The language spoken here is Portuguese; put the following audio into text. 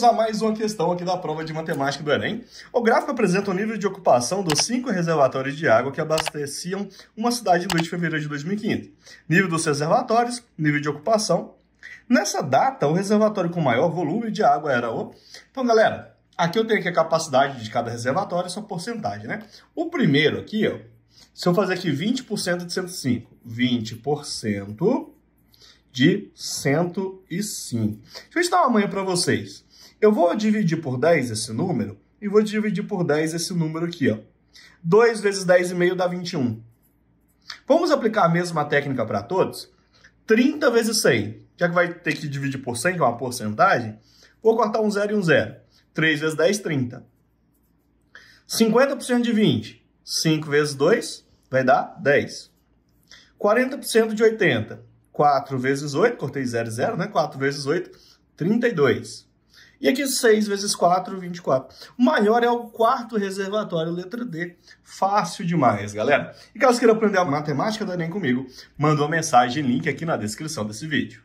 Vamos a mais uma questão aqui da prova de matemática do Enem. O gráfico apresenta o nível de ocupação dos cinco reservatórios de água que abasteciam uma cidade do 2 de fevereiro de 2015. Nível dos reservatórios, nível de ocupação. Nessa data, o reservatório com maior volume de água era o... Então, galera, aqui eu tenho aqui a capacidade de cada reservatório, sua porcentagem, né? O primeiro aqui, ó, se eu fazer aqui 20% de 105, 20% de 105. Deixa eu dar uma manhã para vocês. Eu vou dividir por 10 esse número e vou dividir por 10 esse número aqui, ó. 2 vezes 10,5 dá 21. Vamos aplicar a mesma técnica para todos? 30 vezes 100, já que vai ter que dividir por 100, que é uma porcentagem, vou cortar um zero e um zero. 3 vezes 10, 30. 50% de 20, 5 vezes 2, vai dar 10. 40% de 80, 4 vezes 8, cortei 0 e 0, né? 4 vezes 8, 32. E aqui 6 vezes 4, 24. O maior é o quarto reservatório, letra D. Fácil demais, galera. E caso queira aprender a matemática da Enem comigo, manda uma mensagem, link aqui na descrição desse vídeo.